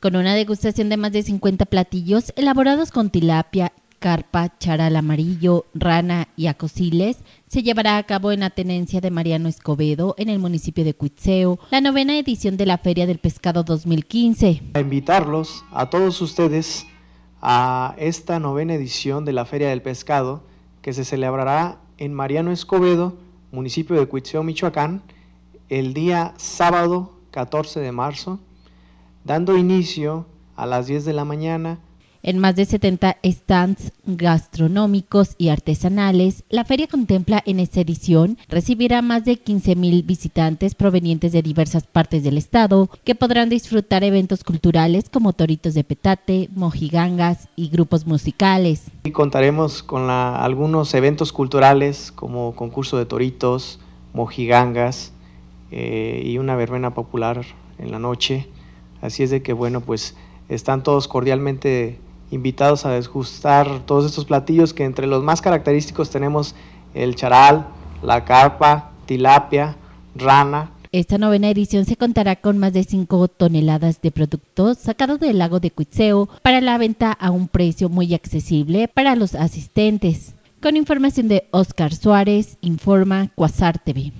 con una degustación de más de 50 platillos elaborados con tilapia, carpa, charal amarillo, rana y acosiles, se llevará a cabo en la tenencia de Mariano Escobedo, en el municipio de Cuitzeo, la novena edición de la Feria del Pescado 2015. A invitarlos a todos ustedes a esta novena edición de la Feria del Pescado que se celebrará en Mariano Escobedo, municipio de Cuitzeo, Michoacán, el día sábado 14 de marzo dando inicio a las 10 de la mañana. En más de 70 stands gastronómicos y artesanales, la feria contempla en esta edición recibirá más de 15.000 visitantes provenientes de diversas partes del estado que podrán disfrutar eventos culturales como toritos de petate, mojigangas y grupos musicales. contaremos con algunos eventos culturales como concurso de toritos, mojigangas eh, y una verbena popular en la noche. Así es de que, bueno, pues están todos cordialmente invitados a desgustar todos estos platillos que entre los más característicos tenemos el charal, la carpa, tilapia, rana. Esta novena edición se contará con más de 5 toneladas de productos sacados del lago de Cuitseo para la venta a un precio muy accesible para los asistentes. Con información de Oscar Suárez, informa Cuasar TV.